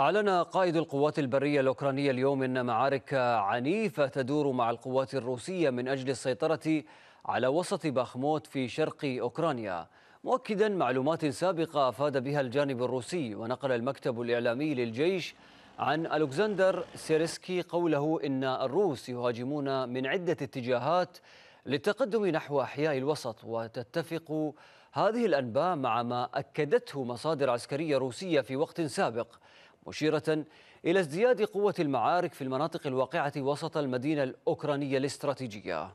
أعلن قائد القوات البرية الأوكرانية اليوم أن معارك عنيفة تدور مع القوات الروسية من أجل السيطرة على وسط باخموت في شرق أوكرانيا مؤكدا معلومات سابقة أفاد بها الجانب الروسي ونقل المكتب الإعلامي للجيش عن ألكسندر سيرسكي قوله إن الروس يهاجمون من عدة اتجاهات للتقدم نحو أحياء الوسط وتتفق هذه الأنباء مع ما أكدته مصادر عسكرية روسية في وقت سابق مشيرة إلى ازدياد قوة المعارك في المناطق الواقعة وسط المدينة الأوكرانية الاستراتيجية